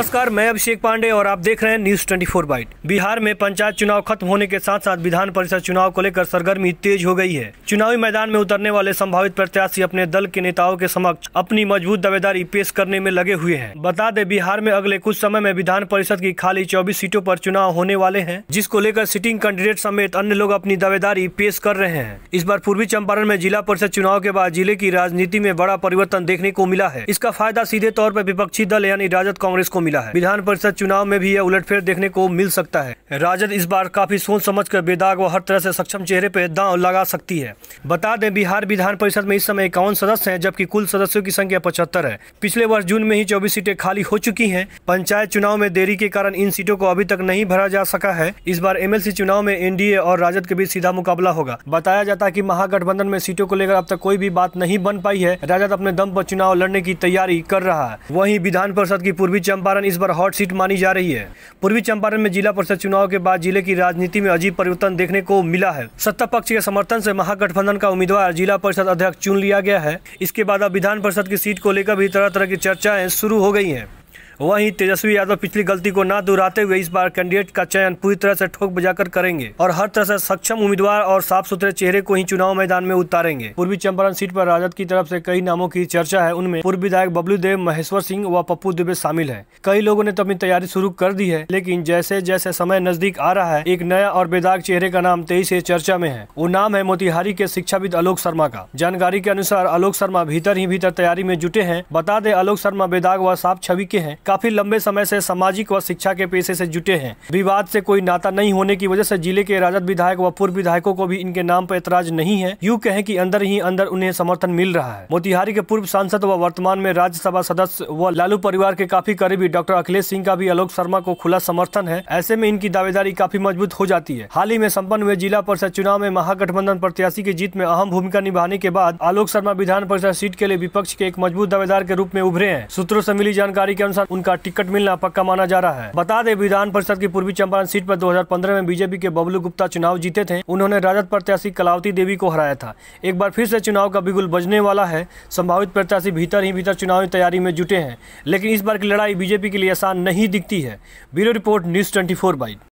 नमस्कार मैं अभिषेक पांडे और आप देख रहे हैं न्यूज 24 बाइट बिहार में पंचायत चुनाव खत्म होने के साथ साथ विधान परिषद चुनाव को लेकर सरगर्मी तेज हो गई है चुनावी मैदान में उतरने वाले संभावित प्रत्याशी अपने दल के नेताओं के समक्ष अपनी मजबूत दावेदारी पेश करने में लगे हुए हैं बता दें बिहार में अगले कुछ समय में विधान परिषद की खाली चौबीस सीटों आरोप चुनाव होने वाले है जिसको लेकर सिटिंग कैंडिडेट समेत अन्य लोग अपनी दावेदारी पेश कर रहे हैं इस बार पूर्वी चंपारण में जिला परिषद चुनाव के बाद जिले की राजनीति में बड़ा परिवर्तन देखने को मिला है इसका फायदा सीधे तौर पर विपक्षी दल यानी राजद कांग्रेस को मिला है विधान परिषद चुनाव में भी यह उलटफेर देखने को मिल सकता है राजद इस बार काफी सोच समझ कर बेदाग व हर तरह से सक्षम चेहरे पर दांव लगा सकती है बता दें बिहार विधान परिषद में इस समय इक्यावन सदस्य हैं जबकि कुल सदस्यों की संख्या पचहत्तर है पिछले वर्ष जून में ही चौबीस सीटें खाली हो चुकी है पंचायत चुनाव में देरी के कारण इन सीटों को अभी तक नहीं भरा जा सका है इस बार एम चुनाव में एनडीए और राजद के बीच सीधा मुकाबला होगा बताया जाता है की महागठबंधन में सीटों को लेकर अब तक कोई भी बात नहीं बन पाई है राजद अपने दम पर चुनाव लड़ने की तैयारी कर रहा है वही विधान परिषद की पूर्वी चंपारण चंपारण इस बार हॉट सीट मानी जा रही है पूर्वी चंपारण में जिला परिषद चुनाव के बाद जिले की राजनीति में अजीब परिवर्तन देखने को मिला है सत्ता पक्ष के समर्थन से महागठबंधन का उम्मीदवार जिला परिषद अध्यक्ष चुन लिया गया है इसके बाद अब विधान परिषद की सीट को लेकर भी तरह तरह की चर्चाएं शुरू हो गई है वहीं तेजस्वी यादव पिछली गलती को ना दोहराते हुए इस बार कैंडिडेट का चयन पूरी तरह से ठोक बजाकर करेंगे और हर तरह से सक्षम उम्मीदवार और साफ सुथरे चेहरे को ही चुनाव मैदान में उतारेंगे पूर्वी चंपारण सीट पर राजद की तरफ से कई नामों की चर्चा है उनमें पूर्व विधायक बबलू देव महेश्वर सिंह व पप्पू दुबे शामिल है कई लोगों ने तो अपनी तैयारी शुरू कर दी है लेकिन जैसे जैसे समय नजदीक आ रहा है एक नया और बेदाग चेहरे का नाम से चर्चा में है वो नाम है मोतिहारी के शिक्षाविद आलोक शर्मा का जानकारी के अनुसार आलोक शर्मा भीतर ही भीतर तैयारी में जुटे हैं बता दे आलोक शर्मा बेदाग व साफ छवि के हैं काफी लंबे समय से सामाजिक व शिक्षा के पेशे से जुटे हैं विवाद से कोई नाता नहीं होने की वजह से जिले के राजद विधायक व पूर्व विधायकों को भी इनके नाम पर ऐतराज नहीं है यूँ कहें की अंदर ही अंदर उन्हें समर्थन मिल रहा है मोतिहारी के पूर्व सांसद व वर्तमान में राज्यसभा सदस्य व लालू परिवार के काफी करीबी डॉक्टर अखिलेश सिंह का भी आलोक शर्मा को खुला समर्थन है ऐसे में इनकी दावेदारी काफी मजबूत हो जाती है हाल ही में सम्पन्न हुए जिला परिषद चुनाव में महागठबंधन प्रत्याशी की जीत में अहम भूमिका निभाने के बाद आलोक शर्मा विधान परिषद सीट के लिए विपक्ष के एक मजबूत दावेदार के रूप में उभरे हैं सूत्रों से मिली जानकारी के अनुसार उनका टिकट मिलना पक्का माना जा रहा है बता दें विधान परिषद की पूर्वी चंपारण सीट पर 2015 में बीजेपी के बबलू गुप्ता चुनाव जीते थे उन्होंने राजद प्रत्याशी कलावती देवी को हराया था एक बार फिर से चुनाव का बिगुल बजने वाला है संभावित प्रत्याशी भीतर ही भीतर चुनावी तैयारी में जुटे हैं लेकिन इस बार की लड़ाई बीजेपी के लिए आसान नहीं दिखती है bureau report News Twenty four